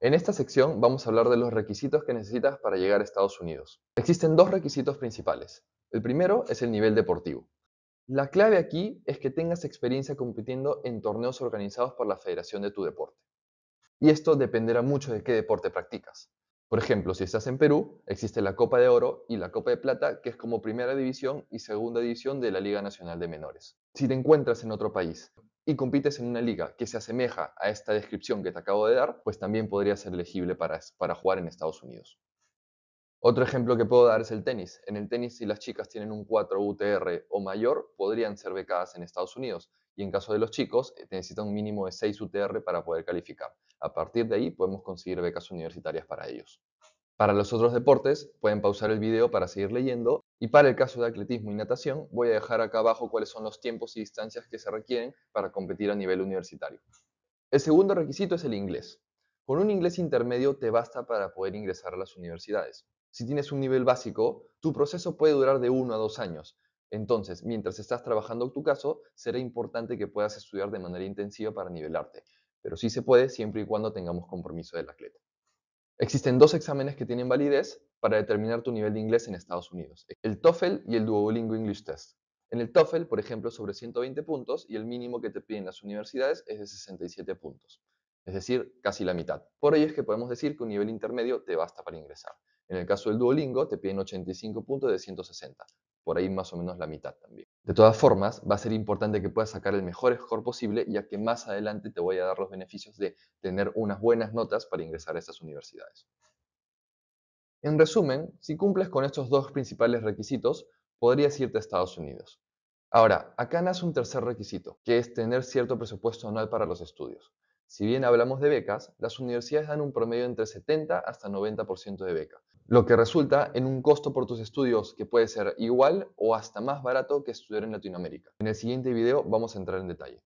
En esta sección vamos a hablar de los requisitos que necesitas para llegar a Estados Unidos. Existen dos requisitos principales. El primero es el nivel deportivo. La clave aquí es que tengas experiencia compitiendo en torneos organizados por la federación de tu deporte. Y esto dependerá mucho de qué deporte practicas. Por ejemplo, si estás en Perú, existe la Copa de Oro y la Copa de Plata, que es como primera división y segunda división de la Liga Nacional de Menores. Si te encuentras en otro país y compites en una liga que se asemeja a esta descripción que te acabo de dar, pues también podría ser elegible para, jugar en Estados Unidos. Otro ejemplo que puedo dar es el tenis. En el tenis, si las chicas tienen un 4 UTR o mayor, podrían ser becadas en Estados Unidos. Y en caso de los chicos, eh, necesitan un mínimo de 6 UTR para poder calificar. A partir de ahí, podemos conseguir becas universitarias para ellos. Para los otros deportes pueden pausar el video para seguir leyendo y para el caso de atletismo y natación voy a dejar acá abajo cuáles son los tiempos y distancias que se requieren para competir a nivel universitario. El segundo requisito es el inglés. Con un inglés intermedio te basta para poder ingresar a las universidades. Si tienes un nivel básico, tu proceso puede durar de uno a dos años. Entonces, mientras estás trabajando tu caso, será importante que puedas estudiar de manera intensiva para nivelarte. Pero sí se puede siempre y cuando tengamos compromiso del atleta. Existen dos exámenes que tienen validez para determinar tu nivel de inglés en Estados Unidos, el TOEFL y el Duolingo English Test. En el TOEFL, por ejemplo, sobre 120 puntos y el mínimo que te piden las universidades es de 67 puntos, es decir, casi la mitad. Por ello es que podemos decir que un nivel intermedio te basta para ingresar. En el caso del Duolingo, te piden 85 puntos de 160, por ahí más o menos la mitad también. De todas formas, va a ser importante que puedas sacar el mejor score posible, ya que más adelante te voy a dar los beneficios de tener unas buenas notas para ingresar a estas universidades. En resumen, si cumples con estos dos principales requisitos, podrías irte a Estados Unidos. Ahora, acá nace un tercer requisito, que es tener cierto presupuesto anual para los estudios. Si bien hablamos de becas, las universidades dan un promedio entre 70 hasta 90% de beca, lo que resulta en un costo por tus estudios que puede ser igual o hasta más barato que estudiar en Latinoamérica. En el siguiente video vamos a entrar en detalle.